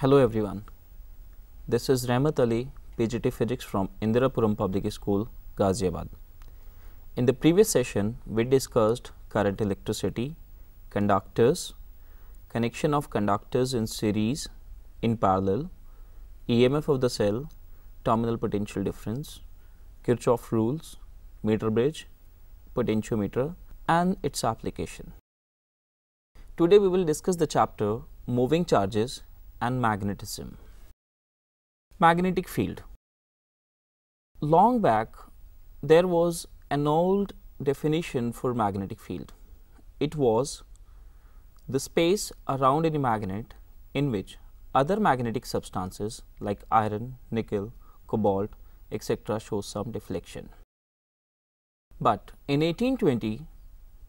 Hello everyone, this is Rahmat Ali, PGT Physics from Indirapuram Public School, Ghaziabad. In the previous session, we discussed current electricity, conductors, connection of conductors in series in parallel, EMF of the cell terminal potential difference, Kirchhoff rules, meter bridge, potentiometer and its application. Today we will discuss the chapter moving charges and magnetism. Magnetic field. Long back there was an old definition for magnetic field. It was the space around any magnet in which other magnetic substances like iron, nickel, cobalt etc. shows some deflection. But in 1820,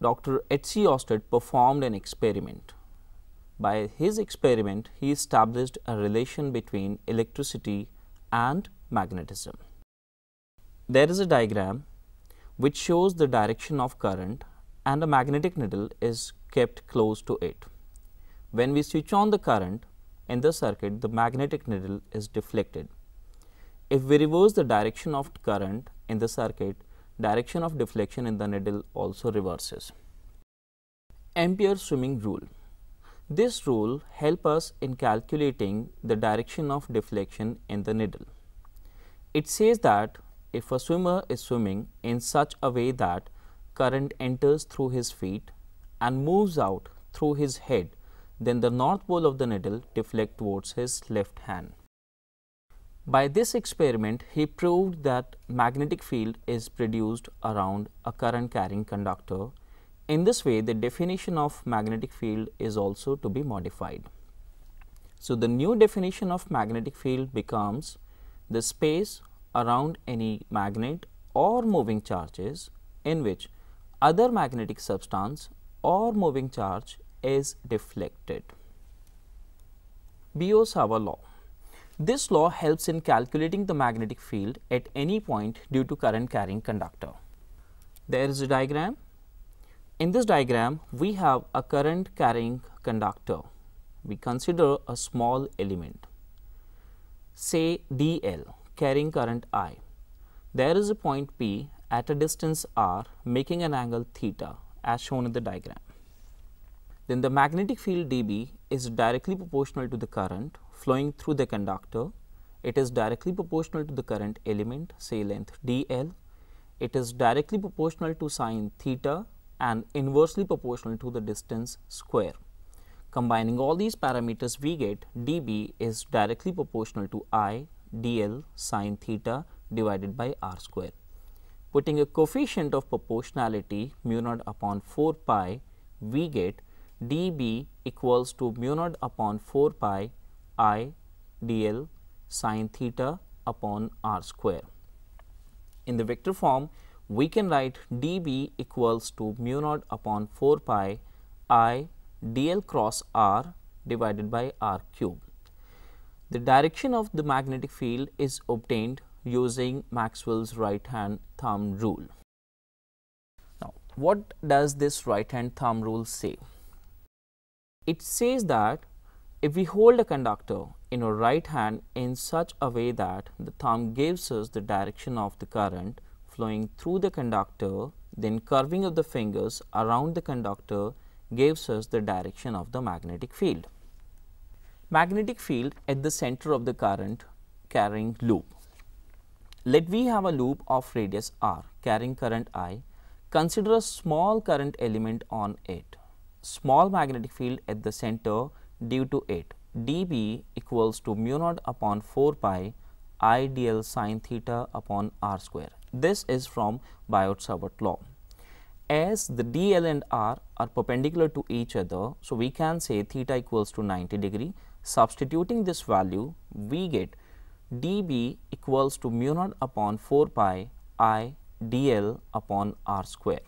Dr. H. C. Osted performed an experiment. By his experiment, he established a relation between electricity and magnetism. There is a diagram which shows the direction of current and a magnetic needle is kept close to it. When we switch on the current in the circuit, the magnetic needle is deflected if we reverse the direction of current in the circuit, direction of deflection in the needle also reverses. Ampere swimming rule. This rule help us in calculating the direction of deflection in the needle. It says that if a swimmer is swimming in such a way that current enters through his feet and moves out through his head, then the north pole of the needle deflects towards his left hand. By this experiment, he proved that magnetic field is produced around a current carrying conductor. In this way, the definition of magnetic field is also to be modified. So, the new definition of magnetic field becomes the space around any magnet or moving charges in which other magnetic substance or moving charge is deflected. biot savart law this law helps in calculating the magnetic field at any point due to current carrying conductor. There is a diagram. In this diagram, we have a current carrying conductor. We consider a small element, say DL, carrying current I. There is a point P at a distance r making an angle theta as shown in the diagram. Then the magnetic field dB is directly proportional to the current flowing through the conductor. It is directly proportional to the current element say length dl. It is directly proportional to sine theta and inversely proportional to the distance square. Combining all these parameters we get dB is directly proportional to I dl sine theta divided by r square. Putting a coefficient of proportionality mu naught upon 4 pi we get dB equals to mu naught upon 4 pi I dl sine theta upon r square. In the vector form, we can write dB equals to mu naught upon 4 pi I dl cross r divided by r cube. The direction of the magnetic field is obtained using Maxwell's right hand thumb rule. Now, what does this right hand thumb rule say? It says that if we hold a conductor in our right hand in such a way that the thumb gives us the direction of the current flowing through the conductor, then curving of the fingers around the conductor gives us the direction of the magnetic field. Magnetic field at the center of the current carrying loop. Let we have a loop of radius r carrying current i. Consider a small current element on it. Small magnetic field at the center due to it. dB equals to mu naught upon 4 pi idl sine theta upon r square. This is from Biot-Savart law. As the dl and r are perpendicular to each other, so we can say theta equals to 90 degree. Substituting this value, we get dB equals to mu naught upon 4 pi i dl upon r square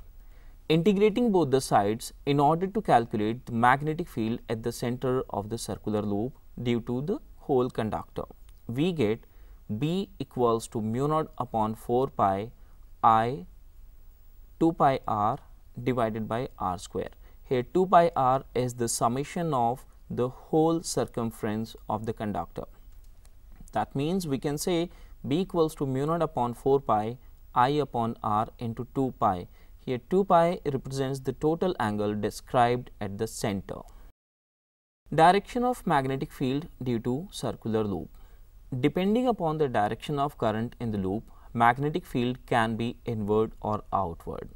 integrating both the sides in order to calculate the magnetic field at the center of the circular loop due to the whole conductor. We get B equals to mu naught upon 4 pi I 2 pi R divided by R square. Here 2 pi R is the summation of the whole circumference of the conductor. That means we can say B equals to mu naught upon 4 pi I upon R into 2 pi here 2 pi represents the total angle described at the center. Direction of magnetic field due to circular loop. Depending upon the direction of current in the loop, magnetic field can be inward or outward.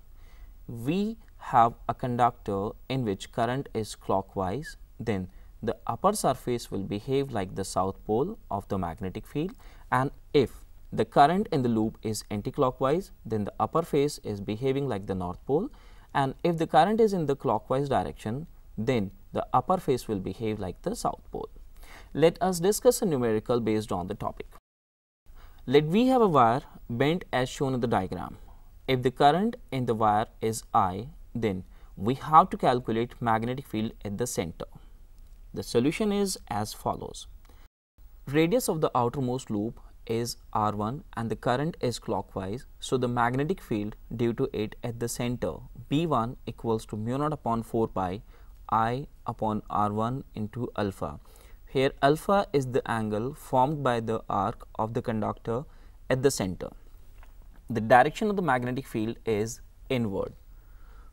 We have a conductor in which current is clockwise, then the upper surface will behave like the south pole of the magnetic field and if the current in the loop is anticlockwise, then the upper face is behaving like the north pole and if the current is in the clockwise direction, then the upper face will behave like the south pole. Let us discuss a numerical based on the topic. Let V have a wire bent as shown in the diagram. If the current in the wire is I, then we have to calculate magnetic field at the center. The solution is as follows. Radius of the outermost loop is R1 and the current is clockwise. So, the magnetic field due to it at the center B1 equals to mu naught upon 4 pi I upon R1 into alpha. Here alpha is the angle formed by the arc of the conductor at the center. The direction of the magnetic field is inward.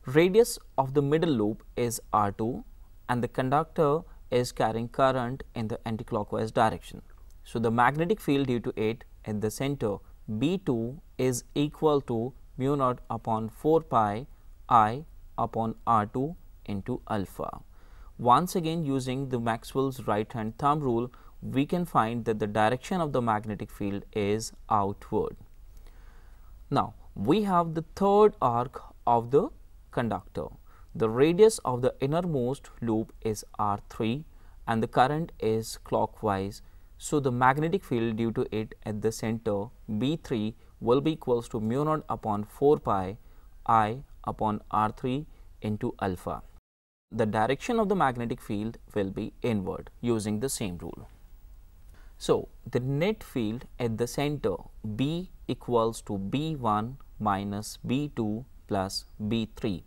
Radius of the middle loop is R2 and the conductor is carrying current in the anticlockwise direction. So, the magnetic field due to it at the center B 2 is equal to mu naught upon 4 pi i upon R 2 into alpha. Once again using the Maxwell's right hand thumb rule, we can find that the direction of the magnetic field is outward. Now, we have the third arc of the conductor. The radius of the innermost loop is R 3 and the current is clockwise so, the magnetic field due to it at the center B 3 will be equals to mu naught upon 4 pi i upon r 3 into alpha. The direction of the magnetic field will be inward using the same rule. So, the net field at the center B equals to B 1 minus B 2 plus B 3.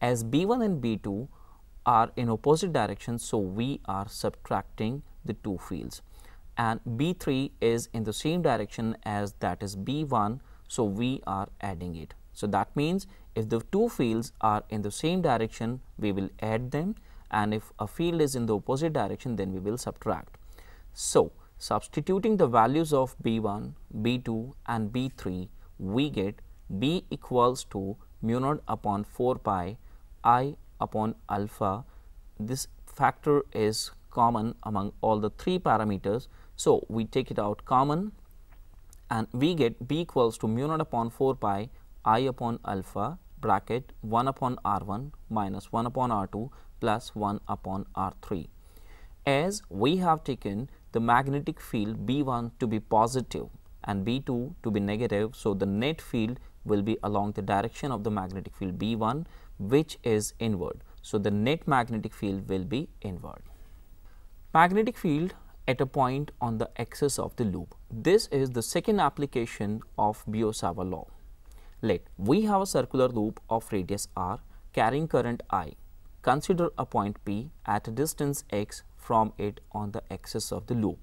As B 1 and B 2 are in opposite direction, so we are subtracting the two fields and B3 is in the same direction as that is B1. So, we are adding it. So, that means if the two fields are in the same direction, we will add them and if a field is in the opposite direction, then we will subtract. So, substituting the values of B1, B2 and B3, we get B equals to mu naught upon 4 pi i upon alpha. This factor is common among all the three parameters. So, we take it out common and we get b equals to mu naught upon 4 pi i upon alpha bracket 1 upon r 1 minus 1 upon r 2 plus 1 upon r 3. As we have taken the magnetic field b 1 to be positive and b 2 to be negative. So, the net field will be along the direction of the magnetic field b 1 which is inward. So, the net magnetic field will be inward. Magnetic field at a point on the axis of the loop. This is the second application of Biot-Sava law. Let we have a circular loop of radius r carrying current i. Consider a point p at a distance x from it on the axis of the loop.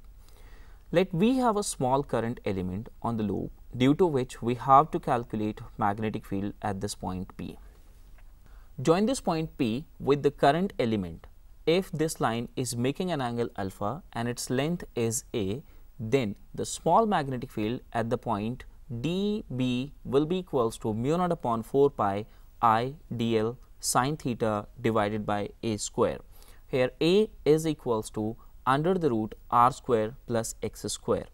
Let we have a small current element on the loop due to which we have to calculate magnetic field at this point p. Join this point p with the current element if this line is making an angle alpha and its length is A, then the small magnetic field at the point dB will be equals to mu naught upon 4 pi I dl sine theta divided by A square. Here A is equals to under the root r square plus x square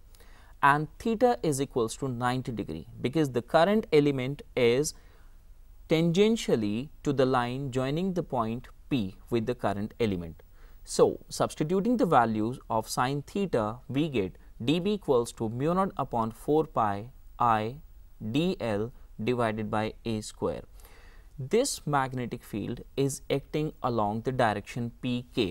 and theta is equals to 90 degree because the current element is tangentially to the line joining the point p with the current element. So, substituting the values of sine theta, we get dB equals to mu naught upon 4 pi i dl divided by a square. This magnetic field is acting along the direction pk.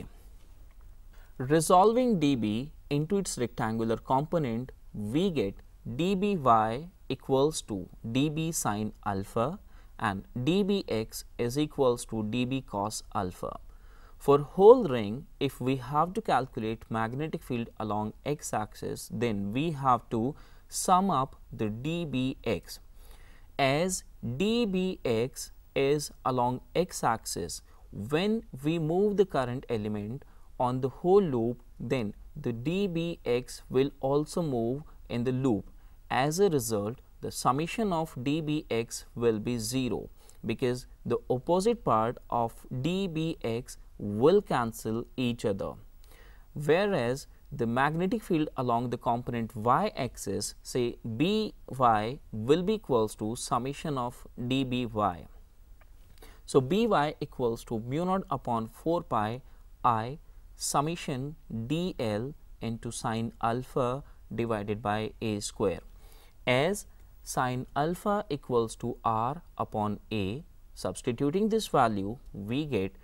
Resolving dB into its rectangular component, we get dBy equals to dB sine alpha and dbx is equals to db cos alpha. For whole ring, if we have to calculate magnetic field along x axis, then we have to sum up the dbx. As dbx is along x axis, when we move the current element on the whole loop, then the dbx will also move in the loop. As a result, the summation of dbx will be 0 because the opposite part of dbx will cancel each other. Whereas, the magnetic field along the component y axis say by will be equals to summation of dby. So, by equals to mu naught upon 4 pi i summation dl into sine alpha divided by a square as sine alpha equals to r upon a. Substituting this value, we get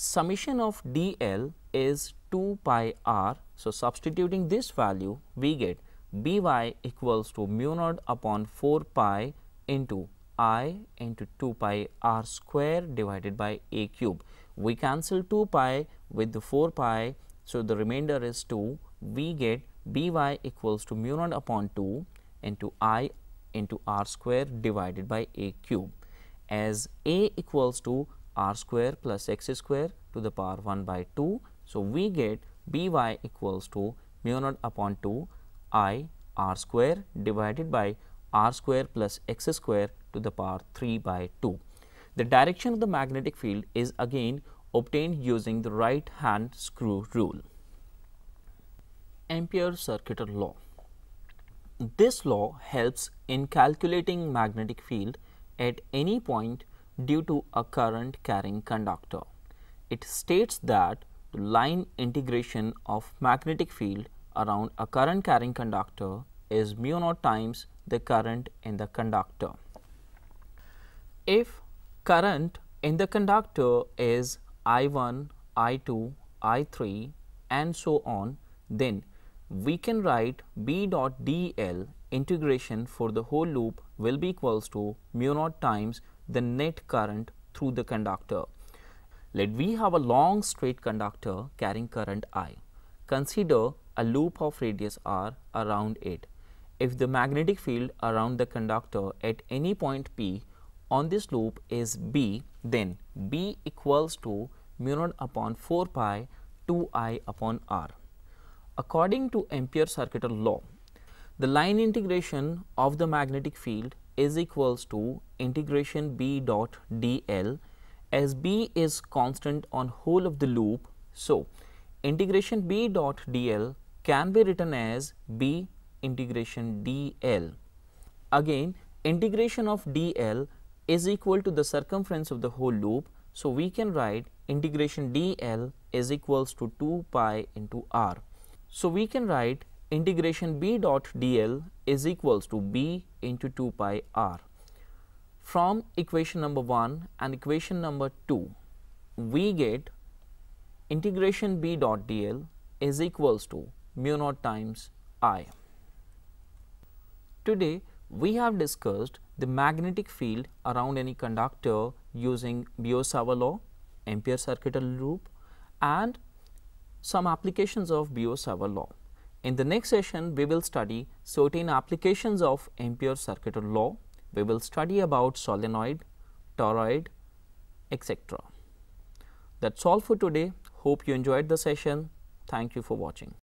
summation of dl is 2 pi r. So, substituting this value, we get by equals to mu naught upon 4 pi into i into 2 pi r square divided by a cube. We cancel 2 pi with the 4 pi. So, the remainder is 2. We get by equals to mu naught upon 2 into i into r square divided by a cube as a equals to r square plus x square to the power 1 by 2. So, we get b y equals to mu naught upon 2 i r square divided by r square plus x square to the power 3 by 2. The direction of the magnetic field is again obtained using the right hand screw rule. Ampere's circuit law. This law helps in calculating magnetic field at any point due to a current carrying conductor. It states that the line integration of magnetic field around a current carrying conductor is mu naught times the current in the conductor. If current in the conductor is I 1, I 2, I 3 and so on, then we can write B dot dl integration for the whole loop will be equals to mu naught times the net current through the conductor. Let we have a long straight conductor carrying current I. Consider a loop of radius r around it. If the magnetic field around the conductor at any point P on this loop is B, then B equals to mu naught upon 4 pi 2i upon r according to Ampere's circuital law, the line integration of the magnetic field is equals to integration B dot dl as B is constant on whole of the loop. So, integration B dot dl can be written as B integration dl. Again, integration of dl is equal to the circumference of the whole loop. So, we can write integration dl is equals to 2 pi into r. So, we can write integration b dot dl is equals to b into 2 pi r. From equation number 1 and equation number 2, we get integration b dot dl is equals to mu naught times i. Today, we have discussed the magnetic field around any conductor using Biot-Savart law, Ampere circuital loop and some applications of Biot-Savart law. In the next session, we will study certain applications of Ampere circuit law. We will study about solenoid, toroid, etc. That's all for today. Hope you enjoyed the session. Thank you for watching.